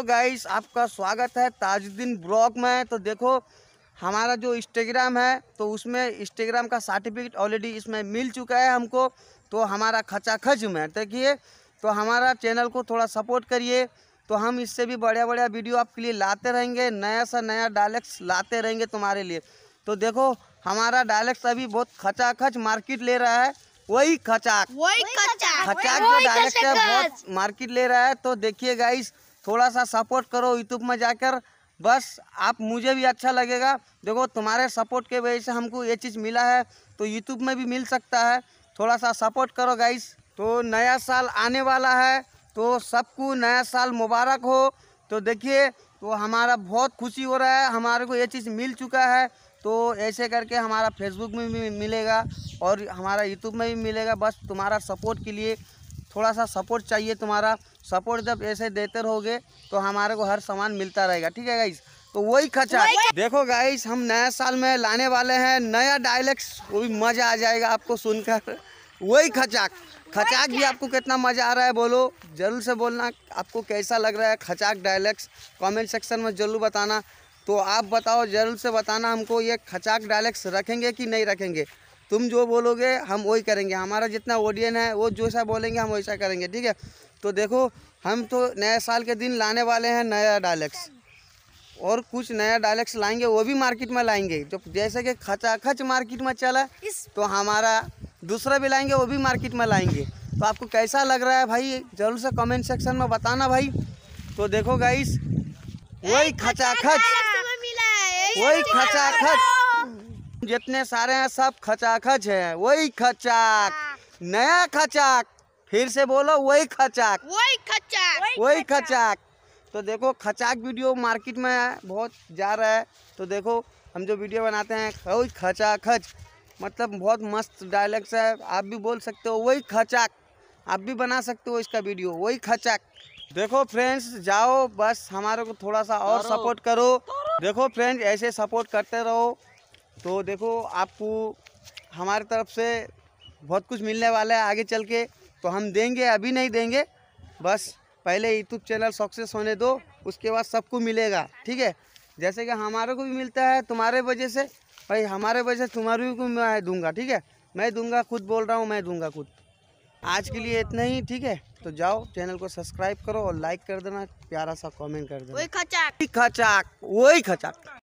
Hello guys आपका स्वागत है ताजुद्दीन ब्लॉग में तो देखो हमारा जो इंस्टाग्राम है तो उसमें इंस्टाग्राम का सर्टिफिकेट ऑलरेडी इसमें मिल चुका है हमको तो हमारा खचाखच में देखिए तो हमारा चैनल को थोड़ा सपोर्ट करिए तो हम इससे भी बढ़िया बढ़िया वीडियो आपके लिए लाते रहेंगे नया सा नया डायलैक्ट्स लाते रहेंगे तुम्हारे लिए तो देखो हमारा डायलेक्ट्स अभी बहुत खचा खच मार्केट ले रहा है वही खचाक वही खचाक खचाक जो डायलेक्ट है बहुत मार्केट ले रहा है तो देखिए गाइस थोड़ा सा सपोर्ट करो यूट्यूब में जाकर बस आप मुझे भी अच्छा लगेगा देखो तुम्हारे सपोर्ट के वजह से हमको ये चीज़ मिला है तो यूट्यूब में भी मिल सकता है थोड़ा सा सपोर्ट करो गाइस तो नया साल आने वाला है तो सबको नया साल मुबारक हो तो देखिए तो हमारा बहुत खुशी हो रहा है हमारे को ये चीज़ मिल चुका है तो ऐसे करके हमारा फेसबुक में भी मिलेगा और हमारा यूट्यूब में भी मिलेगा बस तुम्हारा सपोर्ट के लिए थोड़ा सा सपोर्ट चाहिए तुम्हारा सपोर्ट जब ऐसे देते रहोगे तो हमारे को हर सामान मिलता रहेगा ठीक है गाइस तो वही खर्चा देखो गाइस हम नया साल में लाने वाले हैं नया डायलेक्ट वो भी मज़ा आ जाएगा आपको सुनकर वही खचाक खचाक भी आपको कितना मज़ा आ रहा है बोलो जरूर से बोलना आपको कैसा लग रहा है खचाक डायलैक्ट्स कमेंट सेक्शन में ज़रूर बताना तो आप बताओ जरूर से बताना हमको ये खचाक डायलैक्ट्स रखेंगे कि नहीं रखेंगे तुम जो बोलोगे हम वही करेंगे हमारा जितना ऑडियन है वो जो सा बोलेंगे हम वैसा करेंगे ठीक है तो देखो हम तो नए साल के दिन लाने वाले हैं नया डायलैक्स और कुछ नया डायलेक्ट्स लाएंगे वो भी मार्केट में लाएंगे जो जैसे कि खचाखच मार्केट में चला तो हमारा दूसरा भी लाएंगे वो भी मार्केट में लाएंगे तो आपको कैसा लग रहा है भाई जरूर से कमेंट सेक्शन में बताना भाई तो देखो गाइस वही खचाखच वही खचाखच जितने सारे हैं सब खचाखच है वही खचाक हाँ। नया खचाक फिर से बोलो वही खचाक वही खचाक वही खचाक तो देखो खचाक वीडियो मार्केट में है बहुत जा रहा है तो देखो हम जो वीडियो बनाते हैं वही खचाखच मतलब बहुत मस्त डायलॉग्स है आप भी बोल सकते हो वही खचाक आप भी बना सकते हो इसका वीडियो वही खचाक देखो फ्रेंड्स जाओ बस हमारे को थोड़ा सा और सपोर्ट करो देखो फ्रेंड्स ऐसे सपोर्ट करते रहो तो देखो आपको हमारे तरफ से बहुत कुछ मिलने वाला है आगे चल के तो हम देंगे अभी नहीं देंगे बस पहले यूट्यूब चैनल सक्सेस होने दो उसके बाद सबको मिलेगा ठीक है जैसे कि हमारे को भी मिलता है तुम्हारे वजह से भाई हमारे वजह से तुम्हारे को मैं दूंगा ठीक है मैं दूंगा खुद बोल रहा हूँ मैं दूंगा खुद आज के लिए इतना ही ठीक है तो जाओ चैनल को सब्सक्राइब करो और लाइक कर देना प्यारा सा कॉमेंट कर देना वही खचाक वही खचाक